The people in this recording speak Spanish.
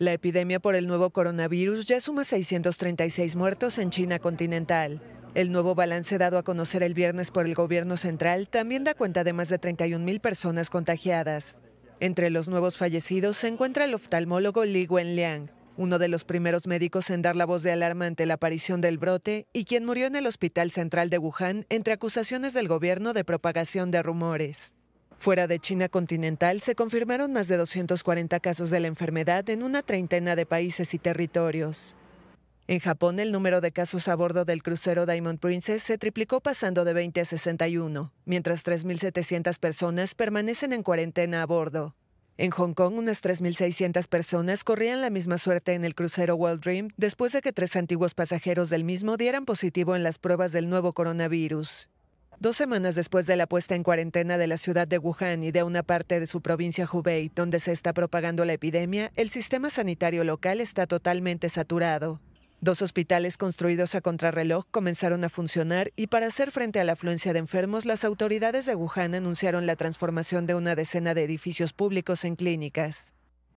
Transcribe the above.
La epidemia por el nuevo coronavirus ya suma 636 muertos en China continental. El nuevo balance dado a conocer el viernes por el gobierno central también da cuenta de más de mil personas contagiadas. Entre los nuevos fallecidos se encuentra el oftalmólogo Li Wenliang, uno de los primeros médicos en dar la voz de alarma ante la aparición del brote y quien murió en el Hospital Central de Wuhan entre acusaciones del gobierno de propagación de rumores. Fuera de China continental se confirmaron más de 240 casos de la enfermedad en una treintena de países y territorios. En Japón, el número de casos a bordo del crucero Diamond Princess se triplicó pasando de 20 a 61, mientras 3.700 personas permanecen en cuarentena a bordo. En Hong Kong, unas 3.600 personas corrían la misma suerte en el crucero World Dream después de que tres antiguos pasajeros del mismo dieran positivo en las pruebas del nuevo coronavirus. Dos semanas después de la puesta en cuarentena de la ciudad de Wuhan y de una parte de su provincia Hubei, donde se está propagando la epidemia, el sistema sanitario local está totalmente saturado. Dos hospitales construidos a contrarreloj comenzaron a funcionar y para hacer frente a la afluencia de enfermos, las autoridades de Wuhan anunciaron la transformación de una decena de edificios públicos en clínicas.